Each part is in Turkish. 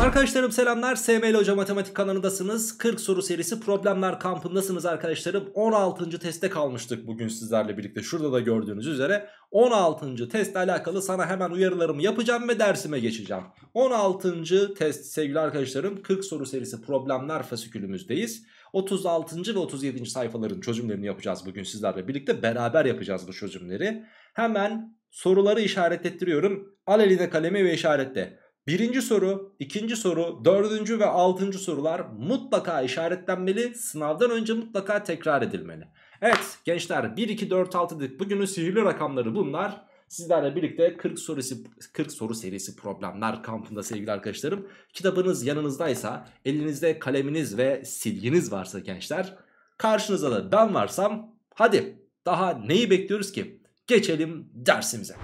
Arkadaşlarım selamlar. SML Hoca Matematik kanalındasınız. 40 soru serisi problemler kampındasınız arkadaşlarım. 16. teste kalmıştık bugün sizlerle birlikte. Şurada da gördüğünüz üzere 16. testle alakalı sana hemen uyarılarımı yapacağım ve dersime geçeceğim. 16. test sevgili arkadaşlarım 40 soru serisi problemler fasikülümüzdeyiz. 36. ve 37. sayfaların çözümlerini yapacağız bugün sizlerle birlikte. Beraber yapacağız bu çözümleri. Hemen soruları işaret ettiriyorum. Al eline kalemi ve işaretle. Birinci soru, ikinci soru, dördüncü ve altıncı sorular mutlaka işaretlenmeli. Sınavdan önce mutlaka tekrar edilmeli. Evet gençler 1, 2, 4, 6 dedik. Bugünün sihirli rakamları bunlar. Sizlerle birlikte 40 sorusu 40 soru serisi problemler kampında sevgili arkadaşlarım. Kitabınız yanınızdaysa, elinizde kaleminiz ve silginiz varsa gençler, karşınıza da ben varsam hadi daha neyi bekliyoruz ki? Geçelim dersimize.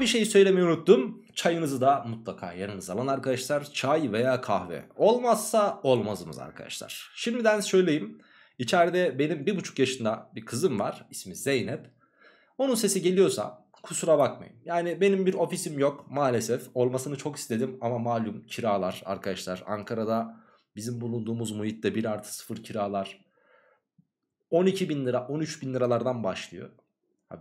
bir şey söylemeyi unuttum. Çayınızı da mutlaka yanınıza alın arkadaşlar. Çay veya kahve. Olmazsa olmazımız arkadaşlar. Şimdiden söyleyeyim. İçeride benim bir buçuk yaşında bir kızım var. İsmi Zeynep. Onun sesi geliyorsa kusura bakmayın. Yani benim bir ofisim yok maalesef. Olmasını çok istedim ama malum kiralar arkadaşlar. Ankara'da bizim bulunduğumuz muhitte 1 artı 0 kiralar 12 bin lira 13 bin liralardan başlıyor.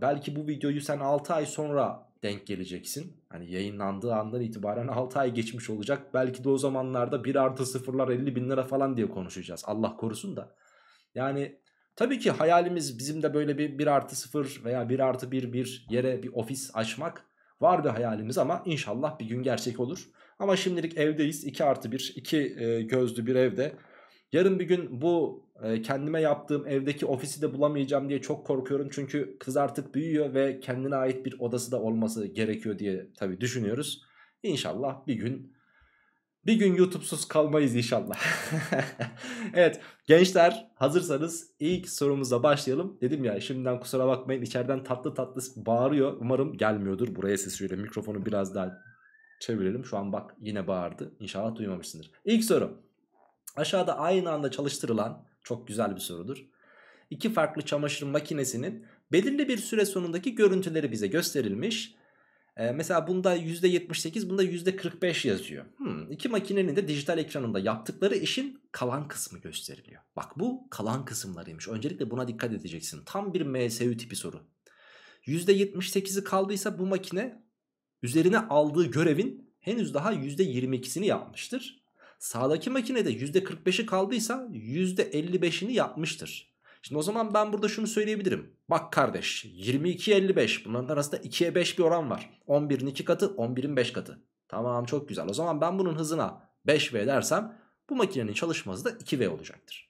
belki bu videoyu sen 6 ay sonra denk geleceksin. Hani yayınlandığı andan itibaren 6 ay geçmiş olacak. Belki de o zamanlarda 1 artı sıfırlar 50 bin lira falan diye konuşacağız. Allah korusun da. Yani tabii ki hayalimiz bizim de böyle bir 1 artı 0 veya 1 artı 1 bir yere bir ofis açmak var bir hayalimiz ama inşallah bir gün gerçek olur. Ama şimdilik evdeyiz 2 artı 1 2 e, gözlü bir evde Yarın bir gün bu e, kendime yaptığım evdeki ofisi de bulamayacağım diye çok korkuyorum. Çünkü kız artık büyüyor ve kendine ait bir odası da olması gerekiyor diye tabii düşünüyoruz. İnşallah bir gün bir gün YouTube'suz kalmayız inşallah. evet gençler hazırsanız ilk sorumuza başlayalım. Dedim ya şimdiden kusura bakmayın içeriden tatlı tatlı bağırıyor. Umarım gelmiyordur buraya sesiyle mikrofonu biraz daha çevirelim. Şu an bak yine bağırdı. İnşallah duymamışsındır. İlk soru. Aşağıda aynı anda çalıştırılan çok güzel bir sorudur. İki farklı çamaşır makinesinin belirli bir süre sonundaki görüntüleri bize gösterilmiş. Ee, mesela bunda %78 bunda %45 yazıyor. Hmm, iki makinenin de dijital ekranında yaptıkları işin kalan kısmı gösteriliyor. Bak bu kalan kısımlarıymış. Öncelikle buna dikkat edeceksin. Tam bir MSU tipi soru. %78'i kaldıysa bu makine üzerine aldığı görevin henüz daha %22'sini yapmıştır. Sağdaki makinede %45'i kaldıysa %55'ini yapmıştır. Şimdi o zaman ben burada şunu söyleyebilirim. Bak kardeş 22 55 bunların arasında 2'ye 5 bir oran var. 11'in 2 katı 11'in 5 katı. Tamam çok güzel. O zaman ben bunun hızına 5V dersem bu makinenin çalışma hızı da 2V olacaktır.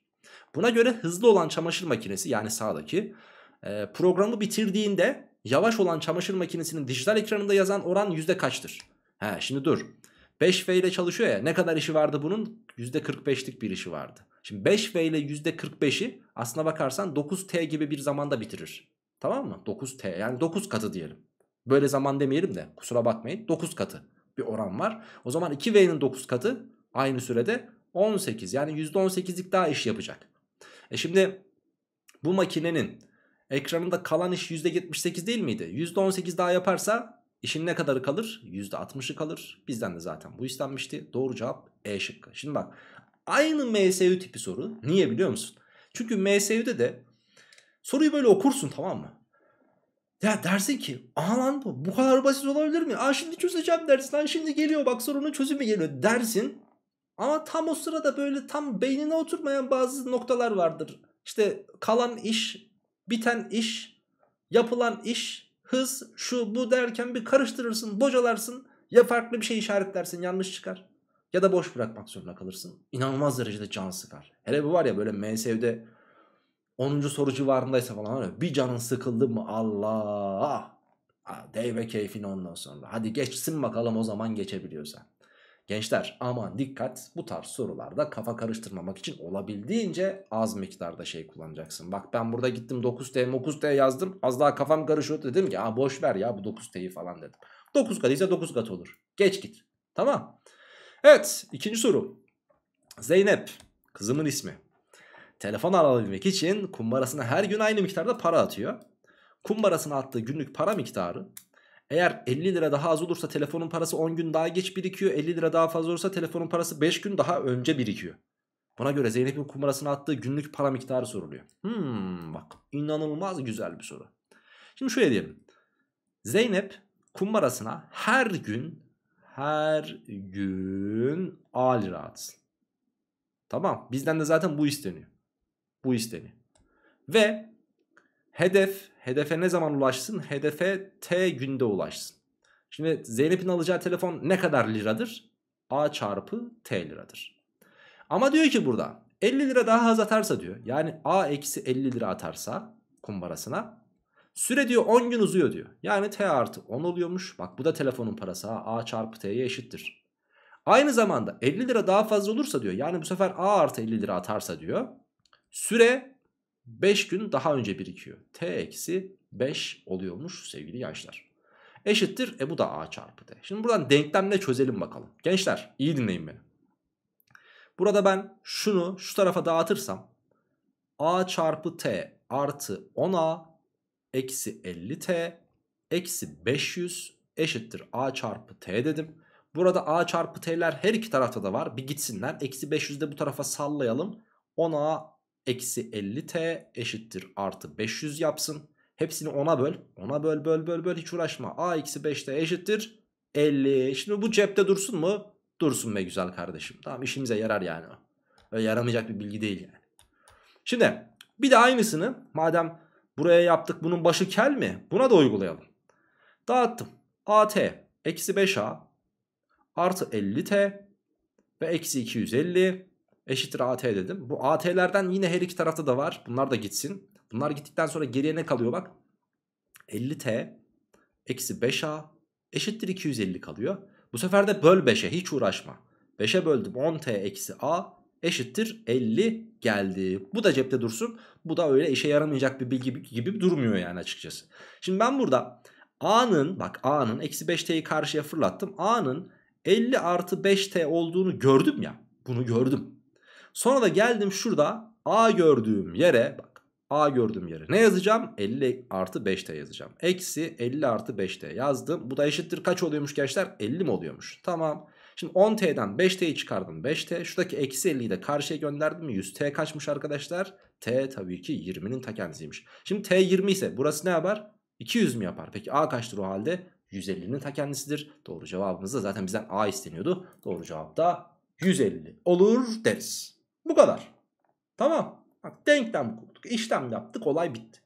Buna göre hızlı olan çamaşır makinesi yani sağdaki e, programı bitirdiğinde yavaş olan çamaşır makinesinin dijital ekranında yazan oran yüzde kaçtır? He şimdi dur. 5V ile çalışıyor ya ne kadar işi vardı bunun? %45'lik bir işi vardı. Şimdi 5V ile %45'i aslına bakarsan 9T gibi bir zamanda bitirir. Tamam mı? 9T yani 9 katı diyelim. Böyle zaman demeyelim de kusura bakmayın 9 katı bir oran var. O zaman 2V'nin 9 katı aynı sürede 18 yani %18'lik daha iş yapacak. E şimdi bu makinenin ekranında kalan iş %78 değil miydi? %18 daha yaparsa İşin ne kadarı kalır? %60'ı kalır. Bizden de zaten bu istenmişti. Doğru cevap E şıkkı. Şimdi bak aynı MSU tipi soru. Niye biliyor musun? Çünkü MSU'de de soruyu böyle okursun tamam mı? Ya dersin ki aha lan bu, bu kadar basit olabilir mi? Aa şimdi çözeceğim dersin. Lan şimdi geliyor bak sorunun çözümü geliyor dersin. Ama tam o sırada böyle tam beynine oturmayan bazı noktalar vardır. İşte kalan iş, biten iş, yapılan iş hız, şu, bu derken bir karıştırırsın, bocalarsın. Ya farklı bir şey işaretlersin yanlış çıkar. Ya da boş bırakmak zorunda kalırsın. İnanılmaz derecede can sıkar. Hele bu var ya böyle MSV'de 10. soru civarındaysa falan öyle. Bir canın sıkıldı mı Allah. Ha, dey keyfini ondan sonra. Hadi geçsin bakalım o zaman geçebiliyorsan. Gençler aman dikkat bu tarz sorularda kafa karıştırmamak için olabildiğince az miktarda şey kullanacaksın. Bak ben burada gittim 9T 9T yazdım az daha kafam karışıyordu dedim ki boş ver ya bu 9T'yi falan dedim. 9 kat ise 9 kat olur. Geç git. Tamam. Evet ikinci soru. Zeynep kızımın ismi. Telefon alabilmek için kumbarasına her gün aynı miktarda para atıyor. Kumbarasına attığı günlük para miktarı eğer 50 lira daha az olursa telefonun parası 10 gün daha geç birikiyor. 50 lira daha fazla olursa telefonun parası 5 gün daha önce birikiyor. Buna göre Zeynep'in kumarasına attığı günlük para miktarı soruluyor. Hmm bak inanılmaz güzel bir soru. Şimdi şöyle diyelim. Zeynep kumarasına her gün her gün A lira atsın. Tamam bizden de zaten bu isteniyor. Bu isteniyor. Ve Hedef, hedefe ne zaman ulaşsın? Hedefe T günde ulaşsın. Şimdi Zeynep'in alacağı telefon ne kadar liradır? A çarpı T liradır. Ama diyor ki burada 50 lira daha az atarsa diyor. Yani A eksi 50 lira atarsa kumbarasına. Süre diyor 10 gün uzuyor diyor. Yani T artı 10 oluyormuş. Bak bu da telefonun parası A, A çarpı T'ye eşittir. Aynı zamanda 50 lira daha fazla olursa diyor. Yani bu sefer A artı 50 lira atarsa diyor. Süre 5 gün daha önce birikiyor. T eksi 5 oluyormuş sevgili gençler. Eşittir e bu da a çarpı t. Şimdi buradan denklemle çözelim bakalım. Gençler iyi dinleyin beni. Burada ben şunu şu tarafa dağıtırsam a çarpı t artı 10a eksi 50t eksi 500 eşittir a çarpı t dedim. Burada a çarpı t'ler her iki tarafta da var. Bir gitsinler. Eksi 500'de bu tarafa sallayalım. 10a eksi 50t eşittir artı 500 yapsın. Hepsini 10'a böl. 10'a böl böl böl böl hiç uğraşma. A eksi 5t eşittir 50. Şimdi bu cepte dursun mu? Dursun be güzel kardeşim. Tamam işimize yarar yani o. Öyle yaramayacak bir bilgi değil yani. Şimdi bir de aynısını madem buraya yaptık bunun başı kel mi? Buna da uygulayalım. Dağıttım. AT eksi 5A artı 50T ve eksi 250 eşittir AT dedim. Bu AT'lerden yine her iki tarafta da var. Bunlar da gitsin. Bunlar gittikten sonra geriye ne kalıyor bak. 50T eksi 5A eşittir 250 kalıyor. Bu sefer de böl 5'e hiç uğraşma. 5'e böldüm 10T eksi A eşittir 50 geldi. Bu da cepte dursun. Bu da öyle işe yaramayacak bir bilgi gibi durmuyor yani açıkçası. Şimdi ben burada A'nın bak A'nın eksi 5T'yi karşıya fırlattım. A'nın 50 artı 5T olduğunu gördüm ya. Bunu gördüm. Sonra da geldim şurada A gördüğüm yere bak A gördüğüm yere ne yazacağım? 50 artı 5T yazacağım. Eksi 50 artı 5T yazdım. Bu da eşittir kaç oluyormuş gençler? 50 mi oluyormuş? Tamam. Şimdi 10T'den 5T'yi çıkardım 5T. Şuradaki eksi 50'yi de karşıya gönderdim mi? 100T kaçmış arkadaşlar? T tabii ki 20'nin ta kendisiymiş. Şimdi T 20 ise burası ne yapar? 200 mi yapar? Peki A kaçtır o halde? 150'nin ta kendisidir. Doğru cevabımız da zaten bizden A isteniyordu. Doğru cevap da 150 olur deriz. Bu kadar. Tamam. Bak, denklem kurduk. işlem yaptık. Olay bitti.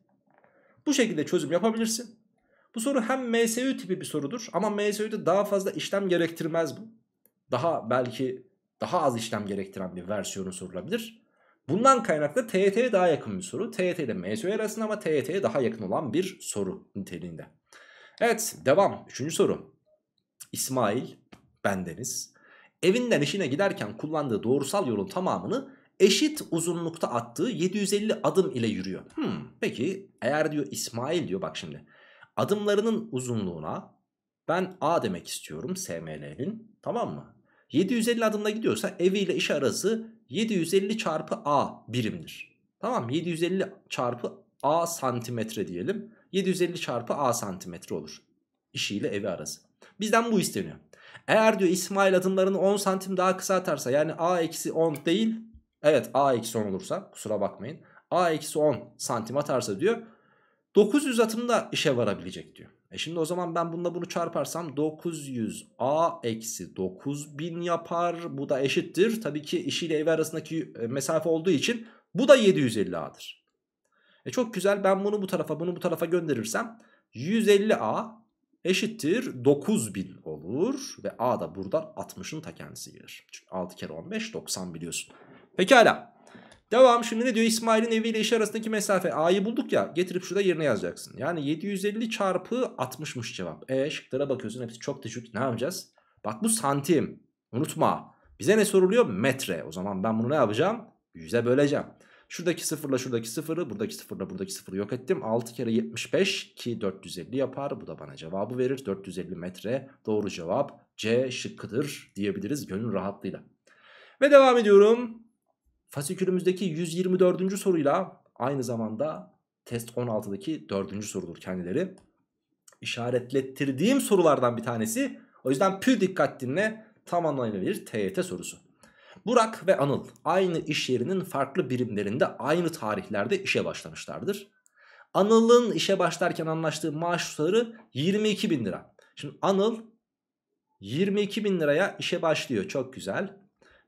Bu şekilde çözüm yapabilirsin. Bu soru hem MSU tipi bir sorudur ama MSU'da daha fazla işlem gerektirmez bu. Daha belki daha az işlem gerektiren bir versiyonu sorulabilir. Bundan kaynaklı TYT'ye daha yakın bir soru. TYT ile MSU arasında ama TYT'ye daha yakın olan bir soru niteliğinde. Evet devam. Üçüncü soru. İsmail, bendeniz evinden işine giderken kullandığı doğrusal yolun tamamını eşit uzunlukta attığı 750 adım ile yürüyor. Hmm, peki eğer diyor İsmail diyor bak şimdi adımlarının uzunluğuna ben A demek istiyorum SML'nin tamam mı? 750 adımla gidiyorsa eviyle iş arası 750 çarpı A birimdir. Tamam 750 çarpı A santimetre diyelim. 750 çarpı A santimetre olur. İşiyle evi arası. Bizden bu isteniyor. Eğer diyor İsmail adımlarını 10 santim daha kısa atarsa yani A eksi 10 değil evet A eksi 10 olursa kusura bakmayın. A eksi 10 santim atarsa diyor 900 atımda işe varabilecek diyor. E şimdi o zaman ben bununla bunu çarparsam 900 A eksi 9000 yapar. Bu da eşittir. Tabii ki işiyle evi arasındaki e, mesafe olduğu için bu da 750 A'dır. E çok güzel ben bunu bu tarafa bunu bu tarafa gönderirsem 150 A eşittir 9000 olur. Ve A da buradan 60'ın ta kendisi gelir. Çünkü 6 kere 15 90 biliyorsun. Pekala. Devam şimdi ne diyor İsmail'in evi ile iş arasındaki mesafe A'yı bulduk ya getirip şurada yerine yazacaksın. Yani 750 çarpı 60'mış cevap. E şıklara bakıyorsun hepsi çok düşük ne yapacağız? Bak bu santim unutma. Bize ne soruluyor? Metre. O zaman ben bunu ne yapacağım? Yüze böleceğim. Şuradaki sıfırla şuradaki sıfırı buradaki sıfırla buradaki sıfırı yok ettim. 6 kere 75 ki 450 yapar. Bu da bana cevabı verir. 450 metre doğru cevap C şıkkıdır diyebiliriz gönül rahatlığıyla. Ve devam ediyorum. Fasikülümüzdeki 124. soruyla aynı zamanda test 16'daki 4. sorudur kendileri. İşaretlettirdiğim sorulardan bir tanesi. O yüzden pür dikkat dinle tam anlamıyla bir TYT sorusu. Burak ve Anıl aynı iş yerinin farklı birimlerinde aynı tarihlerde işe başlamışlardır. Anıl'ın işe başlarken anlaştığı maaş tutarı 22 bin lira. Şimdi Anıl 22 bin liraya işe başlıyor çok güzel.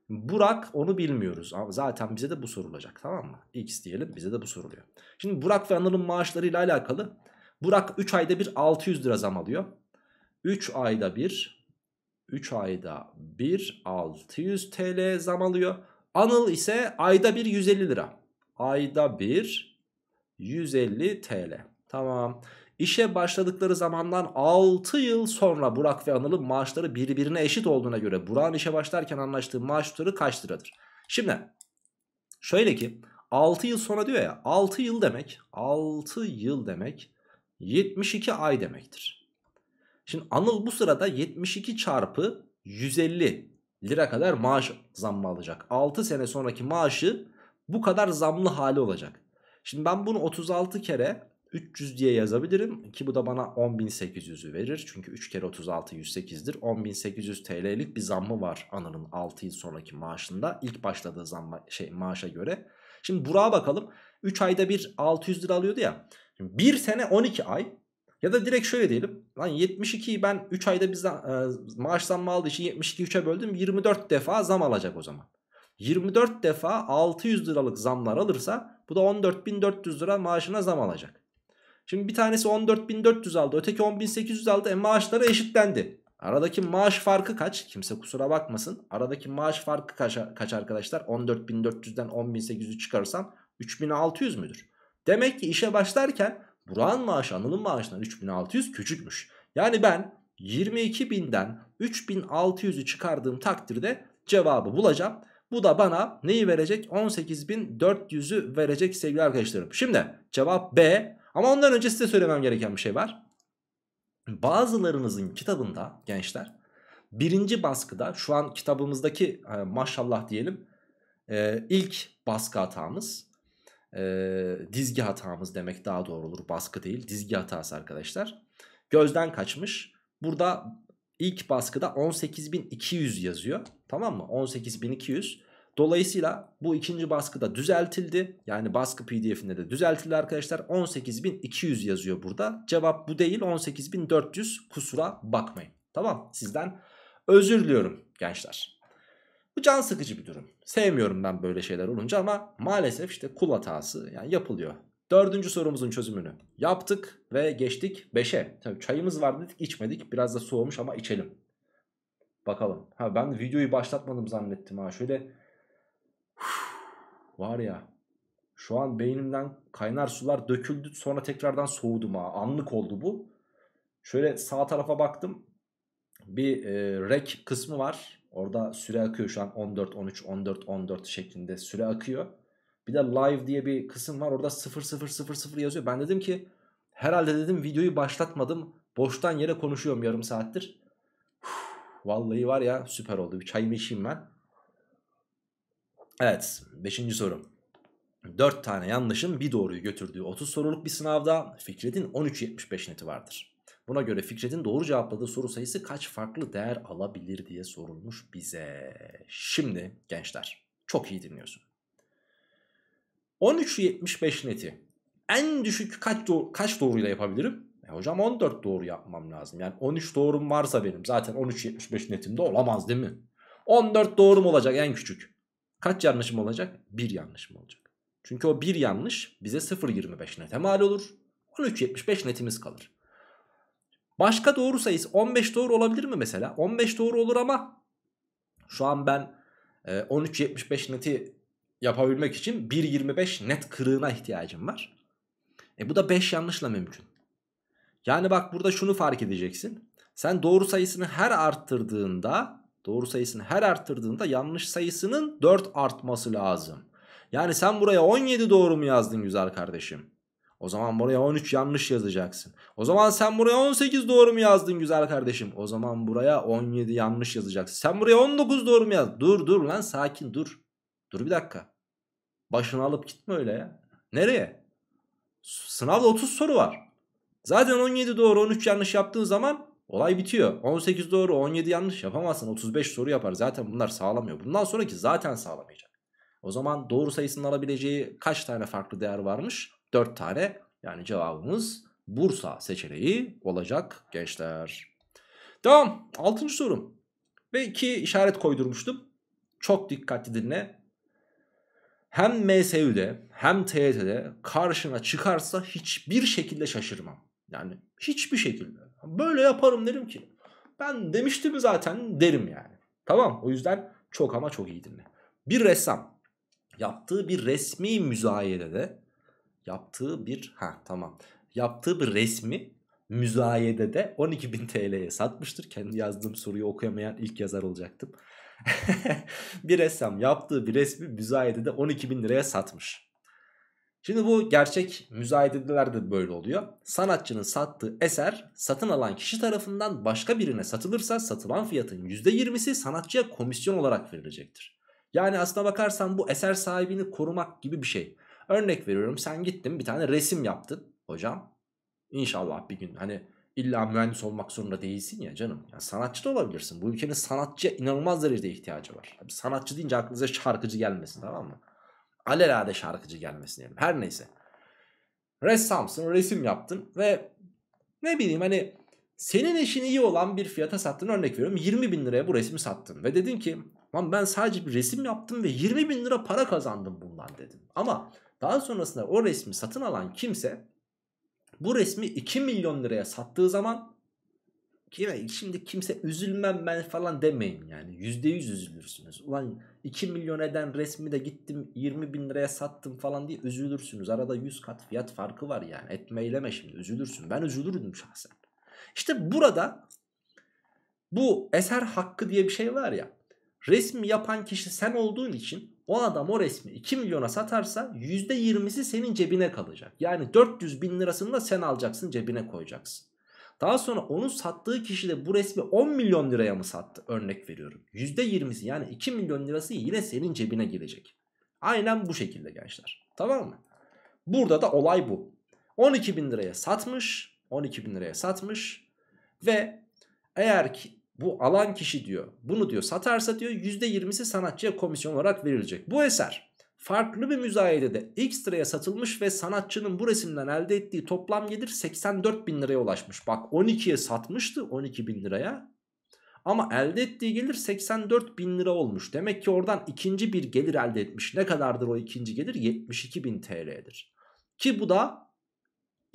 Burak onu bilmiyoruz. Zaten bize de bu sorulacak tamam mı? X diyelim bize de bu soruluyor. Şimdi Burak ve Anıl'ın maaşlarıyla alakalı. Burak 3 ayda bir 600 lira zam alıyor. 3 ayda bir 3 ayda 1 600 TL zam alıyor. Anıl ise ayda bir 150 lira. Ayda 1 150 TL. Tamam. İşe başladıkları zamandan 6 yıl sonra Burak ve Anıl'ın maaşları birbirine eşit olduğuna göre Burak'ın işe başlarken anlaştığı maaş tutarı kaç liradır? Şimdi şöyle ki 6 yıl sonra diyor ya 6 yıl demek 6 yıl demek 72 ay demektir. Şimdi Anıl bu sırada 72 çarpı 150 lira kadar maaş zammı alacak. 6 sene sonraki maaşı bu kadar zamlı hali olacak. Şimdi ben bunu 36 kere 300 diye yazabilirim ki bu da bana 10.800'ü verir. Çünkü 3 kere 36 108'dir. 10.800 TL'lik bir zammı var Anıl'ın 6 yıl sonraki maaşında. ilk başladığı zamma, şey, maaşa göre. Şimdi Burak'a bakalım. 3 ayda bir 600 lira alıyordu ya. Şimdi 1 sene 12 ay ya da direkt şöyle diyelim. Lan 72'yi ben 3 ayda bir zam, e, maaş zammı aldığı için 72'yi 3'e böldüm. 24 defa zam alacak o zaman. 24 defa 600 liralık zamlar alırsa bu da 14.400 lira maaşına zam alacak. Şimdi bir tanesi 14.400 aldı öteki 10.800 aldı e maaşları eşitlendi. Aradaki maaş farkı kaç? Kimse kusura bakmasın. Aradaki maaş farkı kaç, kaç arkadaşlar? 14.400'den 10.800'ü çıkarırsam 3.600 müdür? Demek ki işe başlarken Burak'ın maaşı Anıl'ın maaşından 3600 küçükmüş. Yani ben 22.000'den 3600'ü çıkardığım takdirde cevabı bulacağım. Bu da bana neyi verecek? 18.400'ü verecek sevgili arkadaşlarım. Şimdi cevap B. Ama ondan önce size söylemem gereken bir şey var. Bazılarınızın kitabında gençler birinci baskıda şu an kitabımızdaki e, maşallah diyelim e, ilk baskı hatamız e, dizgi hatamız demek daha doğru olur. Baskı değil dizgi hatası arkadaşlar. Gözden kaçmış. Burada ilk baskıda 18.200 yazıyor. Tamam mı? 18.200. Dolayısıyla bu ikinci baskıda düzeltildi. Yani baskı pdf'inde de düzeltildi arkadaşlar. 18.200 yazıyor burada. Cevap bu değil 18.400 kusura bakmayın. Tamam sizden özür diliyorum gençler. Bu can sıkıcı bir durum. Sevmiyorum ben böyle şeyler olunca ama maalesef işte kul hatası yani yapılıyor. Dördüncü sorumuzun çözümünü yaptık ve geçtik 5'e. Tabii çayımız var dedik içmedik. Biraz da soğumuş ama içelim. Bakalım. Ha ben videoyu başlatmadım zannettim ha. Şöyle var ya. Şu an beynimden kaynar sular döküldü sonra tekrardan soğudum ha. Anlık oldu bu. Şöyle sağ tarafa baktım. Bir e, rek kısmı var. Orada süre akıyor şu an 14 13 14 14 şeklinde süre akıyor. Bir de live diye bir kısım var. Orada 0 0 0 0 yazıyor. Ben dedim ki herhalde dedim videoyu başlatmadım. Boştan yere konuşuyorum yarım saattir. Uf, vallahi var ya süper oldu. Bir çayımı içeyim ben. Evet 5. sorum. 4 tane yanlışın bir doğruyu götürdüğü 30 soruluk bir sınavda Fikret'in 13.75 neti vardır. Buna göre Fikret'in doğru cevapladığı soru sayısı kaç farklı değer alabilir diye sorulmuş bize. Şimdi gençler çok iyi dinliyorsun. 13.75 neti en düşük kaç, doğru, kaç doğruyla yapabilirim? E hocam 14 doğru yapmam lazım. Yani 13 doğrum varsa benim zaten 13.75 netimde olamaz değil mi? 14 doğrum olacak en küçük. Kaç yanlışım olacak? 1 yanlışım olacak. Çünkü o 1 yanlış bize 0.25 nete mal olur. 13.75 netimiz kalır. Başka doğru sayısı 15 doğru olabilir mi mesela? 15 doğru olur ama şu an ben 13.75 e, neti yapabilmek için 1.25 net kırığına ihtiyacım var. E bu da 5 yanlışla mümkün. Yani bak burada şunu fark edeceksin. Sen doğru sayısını her arttırdığında doğru sayısını her arttırdığında yanlış sayısının 4 artması lazım. Yani sen buraya 17 doğru mu yazdın güzel kardeşim? O zaman buraya 13 yanlış yazacaksın. O zaman sen buraya 18 doğru mu yazdın güzel kardeşim? O zaman buraya 17 yanlış yazacaksın. Sen buraya 19 doğru mu yazdın? Dur dur lan sakin dur. Dur bir dakika. Başını alıp gitme öyle ya. Nereye? Sınavda 30 soru var. Zaten 17 doğru 13 yanlış yaptığın zaman olay bitiyor. 18 doğru 17 yanlış yapamazsın. 35 soru yapar. Zaten bunlar sağlamıyor. Bundan sonraki zaten sağlamayacak. O zaman doğru sayısının alabileceği kaç tane farklı değer varmış? 4 tane yani cevabımız Bursa seçeneği olacak gençler. Tamam 6. sorum. Ve iki işaret koydurmuştum. Çok dikkatli dinle. Hem MSU'de hem TYT'de karşına çıkarsa hiçbir şekilde şaşırmam. Yani hiçbir şekilde. Böyle yaparım derim ki. Ben demiştim zaten derim yani. Tamam o yüzden çok ama çok iyi dinle. Bir ressam yaptığı bir resmi müzayedede yaptığı bir ha tamam yaptığı bir resmi müzayede de 12.000 TL'ye satmıştır. Kendi yazdığım soruyu okuyamayan ilk yazar olacaktım. bir ressam yaptığı bir resmi müzayede de 12.000 liraya satmış. Şimdi bu gerçek müzayedelerde böyle oluyor. Sanatçının sattığı eser satın alan kişi tarafından başka birine satılırsa satılan fiyatın %20'si sanatçıya komisyon olarak verilecektir. Yani aslına bakarsan bu eser sahibini korumak gibi bir şey. Örnek veriyorum sen gittin bir tane resim yaptın hocam. İnşallah bir gün hani illa mühendis olmak zorunda değilsin ya canım. Yani sanatçı da olabilirsin. Bu ülkenin sanatçıya inanılmaz derecede ihtiyacı var. Abi sanatçı deyince aklınıza şarkıcı gelmesin tamam mı? Alelade şarkıcı gelmesin diyelim. Her neyse. Ressamsın, resim yaptın ve ne bileyim hani senin işin iyi olan bir fiyata sattın. Örnek veriyorum 20 bin liraya bu resmi sattın. Ve dedin ki Lan ben sadece bir resim yaptım ve 20 bin lira para kazandım bundan dedim. Ama daha sonrasında o resmi satın alan kimse bu resmi 2 milyon liraya sattığı zaman şimdi kimse üzülmem ben falan demeyin yani %100 üzülürsünüz. Ulan 2 milyon eden resmi de gittim 20 bin liraya sattım falan diye üzülürsünüz. Arada 100 kat fiyat farkı var yani etmeyleme şimdi üzülürsün. Ben üzülürdüm şahsen. İşte burada bu eser hakkı diye bir şey var ya Resmi yapan kişi sen olduğun için o adam o resmi 2 milyona satarsa %20'si senin cebine kalacak. Yani 400 bin lirasını da sen alacaksın cebine koyacaksın. Daha sonra onun sattığı kişi de bu resmi 10 milyon liraya mı sattı? Örnek veriyorum. %20'si yani 2 milyon lirası yine senin cebine girecek. Aynen bu şekilde gençler. Tamam mı? Burada da olay bu. 12 bin liraya satmış. 12 bin liraya satmış. Ve eğer ki bu alan kişi diyor bunu diyor satarsa diyor %20'si sanatçıya komisyon olarak verilecek. Bu eser farklı bir müzayedede ekstraya satılmış ve sanatçının bu resimden elde ettiği toplam gelir 84 bin liraya ulaşmış. Bak 12'ye satmıştı 12 bin liraya ama elde ettiği gelir 84 bin lira olmuş. Demek ki oradan ikinci bir gelir elde etmiş. Ne kadardır o ikinci gelir? 72 bin TL'dir. Ki bu da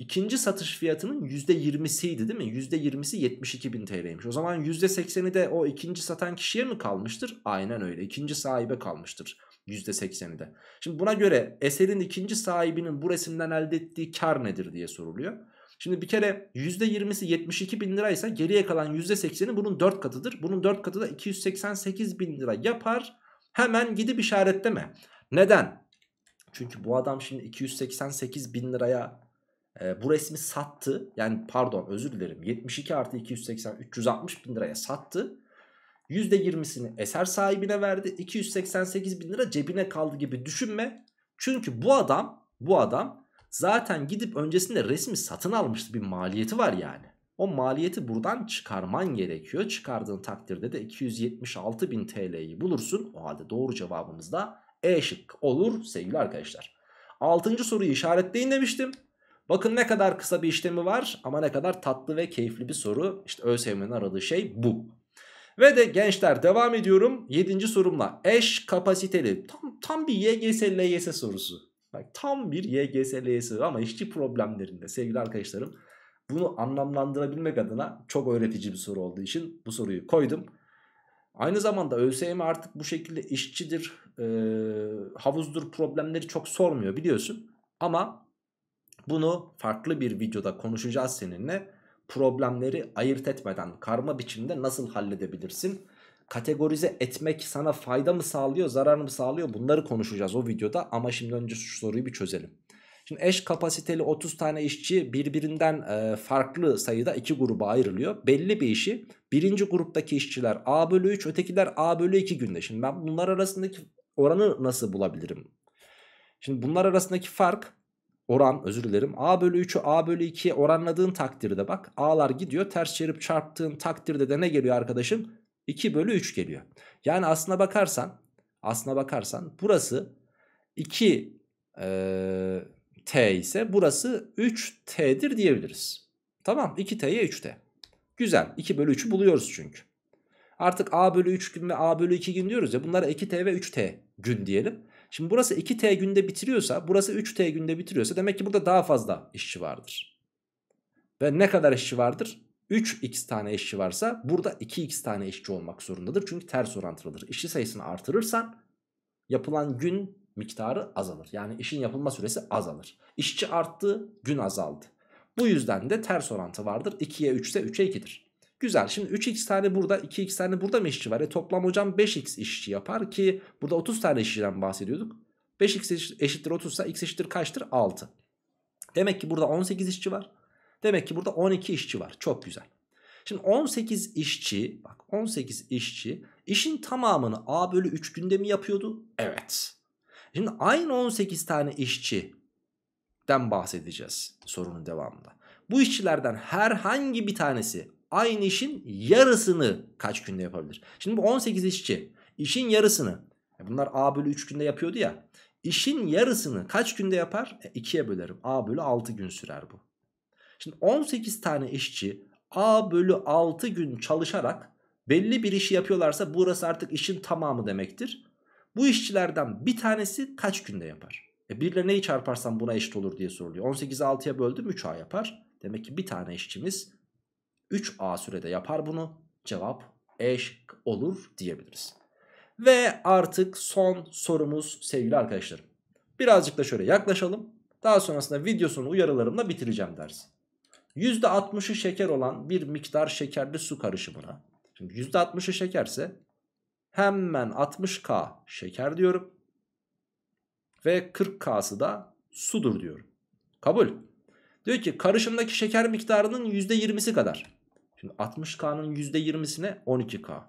İkinci satış fiyatının %20'siydi değil mi? %20'si 72 bin TL'ymiş. O zaman %80'i de o ikinci satan kişiye mi kalmıştır? Aynen öyle. İkinci sahibe kalmıştır %80'i de. Şimdi buna göre eserin ikinci sahibinin bu resimden elde ettiği kar nedir diye soruluyor. Şimdi bir kere %20'si 72 bin liraysa geriye kalan %80'i bunun 4 katıdır. Bunun 4 katı da 288 bin lira yapar. Hemen gidip işaretleme. Neden? Çünkü bu adam şimdi 288 bin liraya e, bu resmi sattı. Yani pardon özür dilerim 72 artı 280 360 bin liraya sattı. %20'sini eser sahibine verdi. 288 bin lira cebine kaldı gibi düşünme. Çünkü bu adam bu adam zaten gidip öncesinde resmi satın almıştı. Bir maliyeti var yani. O maliyeti buradan çıkarman gerekiyor. Çıkardığın takdirde de 276 bin TL'yi bulursun. O halde doğru cevabımız da E şıkkı olur sevgili arkadaşlar. Altıncı soruyu işaretleyin demiştim. Bakın ne kadar kısa bir işlemi var ama ne kadar tatlı ve keyifli bir soru. İşte ÖSYM'nin aradığı şey bu. Ve de gençler devam ediyorum yedinci sorumla. Eş kapasiteli tam, tam bir YGS LYS sorusu. Bak, tam bir YGS LYS ama işçi problemlerinde sevgili arkadaşlarım. Bunu anlamlandırabilmek adına çok öğretici bir soru olduğu için bu soruyu koydum. Aynı zamanda ÖSYM artık bu şekilde işçidir, e, havuzdur problemleri çok sormuyor biliyorsun. Ama bunu farklı bir videoda konuşacağız seninle. Problemleri ayırt etmeden karma biçimde nasıl halledebilirsin? Kategorize etmek sana fayda mı sağlıyor, zarar mı sağlıyor? Bunları konuşacağız o videoda ama şimdi önce şu soruyu bir çözelim. Şimdi eş kapasiteli 30 tane işçi birbirinden e, farklı sayıda iki gruba ayrılıyor. Belli bir işi birinci gruptaki işçiler A bölü 3 ötekiler A bölü 2 günde. Şimdi ben bunlar arasındaki oranı nasıl bulabilirim? Şimdi bunlar arasındaki fark oran özür dilerim a bölü 3'ü a bölü 2'ye oranladığın takdirde bak a'lar gidiyor ters çevirip çarptığın takdirde de ne geliyor arkadaşım 2 bölü 3 geliyor. Yani aslına bakarsan aslına bakarsan burası 2 e, t ise burası 3 t'dir diyebiliriz. Tamam 2 t'ye 3 t. Güzel 2 bölü 3'ü buluyoruz çünkü. Artık a bölü 3 gün ve a bölü 2 gün diyoruz ya bunlara 2t ve 3t gün diyelim. Şimdi burası 2T günde bitiriyorsa burası 3T günde bitiriyorsa demek ki burada daha fazla işçi vardır. Ve ne kadar işçi vardır? 3x tane işçi varsa burada 2x tane işçi olmak zorundadır. Çünkü ters orantılıdır. İşçi sayısını artırırsan yapılan gün miktarı azalır. Yani işin yapılma süresi azalır. İşçi arttı, gün azaldı. Bu yüzden de ters orantı vardır. 2'ye 3 ise 3'e 2'dir. Güzel. Şimdi 3x tane burada 2x tane burada mı işçi var? E toplam hocam 5x işçi yapar ki burada 30 tane işçiden bahsediyorduk. 5x eşittir 30 ise x eşittir kaçtır? 6. Demek ki burada 18 işçi var. Demek ki burada 12 işçi var. Çok güzel. Şimdi 18 işçi bak 18 işçi işin tamamını A bölü 3 günde mi yapıyordu? Evet. Şimdi aynı 18 tane işçiden bahsedeceğiz sorunun devamında. Bu işçilerden herhangi bir tanesi aynı işin yarısını kaç günde yapabilir? Şimdi bu 18 işçi işin yarısını e bunlar A bölü 3 günde yapıyordu ya. İşin yarısını kaç günde yapar? E, 2'ye bölerim. A bölü 6 gün sürer bu. Şimdi 18 tane işçi A bölü 6 gün çalışarak belli bir işi yapıyorlarsa burası artık işin tamamı demektir. Bu işçilerden bir tanesi kaç günde yapar? E 1 neyi çarparsan buna eşit olur diye soruluyor. 18'i 6'ya böldüm 3A yapar. Demek ki bir tane işçimiz 3A sürede yapar bunu. Cevap E olur diyebiliriz. Ve artık son sorumuz sevgili arkadaşlarım. Birazcık da şöyle yaklaşalım. Daha sonrasında videosunu uyarılarımla bitireceğim dersi. %60'ı şeker olan bir miktar şekerli su karışımına. Şimdi %60'ı şekerse hemen 60K şeker diyorum. Ve 40K'sı da sudur diyorum. Kabul. Diyor ki karışımdaki şeker miktarının %20'si kadar. Şimdi 60K'nın %20'sine 12K.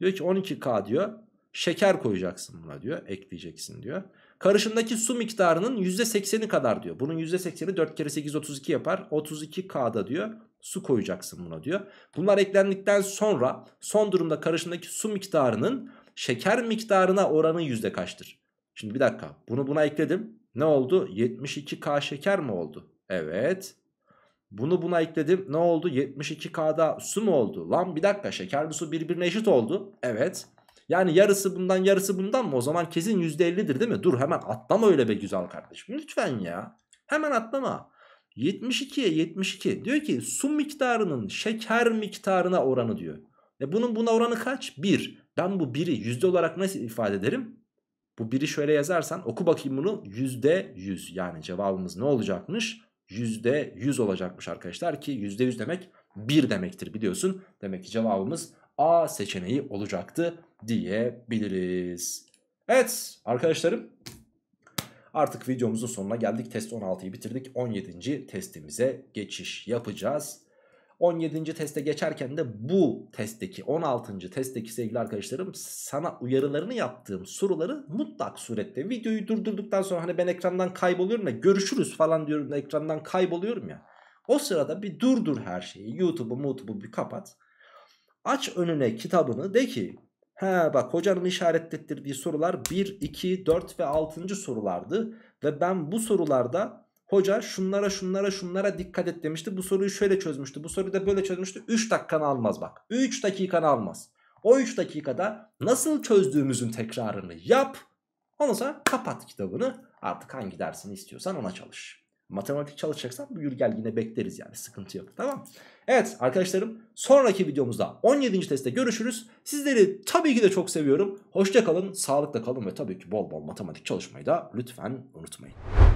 Diyor ki 12K diyor şeker koyacaksın buna diyor ekleyeceksin diyor. Karışımdaki su miktarının %80'i kadar diyor. Bunun %80'i 4 kere 8 32 yapar. 32K'da diyor su koyacaksın buna diyor. Bunlar eklendikten sonra son durumda karışımdaki su miktarının şeker miktarına oranı yüzde kaçtır? Şimdi bir dakika bunu buna ekledim. Ne oldu? 72K şeker mi oldu? Evet. Bunu buna ekledim. Ne oldu? 72K'da su mu oldu? Lan bir dakika şekerli su birbirine eşit oldu. Evet. Yani yarısı bundan yarısı bundan mı? O zaman kesin %50'dir değil mi? Dur hemen atlama öyle be güzel kardeşim. Lütfen ya. Hemen atlama. 72'ye 72. Diyor ki su miktarının şeker miktarına oranı diyor. E bunun buna oranı kaç? 1. Ben bu 1'i yüzde olarak nasıl ifade ederim? Bu 1'i şöyle yazarsan oku bakayım bunu. Yüzde 100. Yani cevabımız ne olacakmış? %100 olacakmış arkadaşlar ki %100 demek 1 demektir biliyorsun. Demek ki cevabımız A seçeneği olacaktı diyebiliriz. Evet arkadaşlarım artık videomuzun sonuna geldik. Test 16'yı bitirdik. 17. testimize geçiş yapacağız. 17. teste geçerken de bu testteki 16. testteki sevgili arkadaşlarım sana uyarılarını yaptığım soruları mutlak surette videoyu durdurduktan sonra hani ben ekrandan kayboluyorum ya görüşürüz falan diyorum da ekrandan kayboluyorum ya. O sırada bir durdur her şeyi YouTube'u YouTube'u bir kapat. Aç önüne kitabını de ki He bak hocanın işaret sorular 1, 2, 4 ve 6. sorulardı. Ve ben bu sorularda Hoca şunlara şunlara şunlara dikkat et demişti. Bu soruyu şöyle çözmüştü. Bu soruyu da böyle çözmüştü. 3 dakikanı almaz bak. 3 dakikanı almaz. O 3 dakikada nasıl çözdüğümüzün tekrarını yap. Ondan sonra kapat kitabını. Artık hangi dersini istiyorsan ona çalış. Matematik çalışacaksan buyur gel yine bekleriz yani sıkıntı yok tamam. Evet arkadaşlarım sonraki videomuzda 17. testte görüşürüz. Sizleri tabii ki de çok seviyorum. Hoşçakalın, kalın, sağlıkla kalın ve tabii ki bol bol matematik çalışmayı da lütfen unutmayın.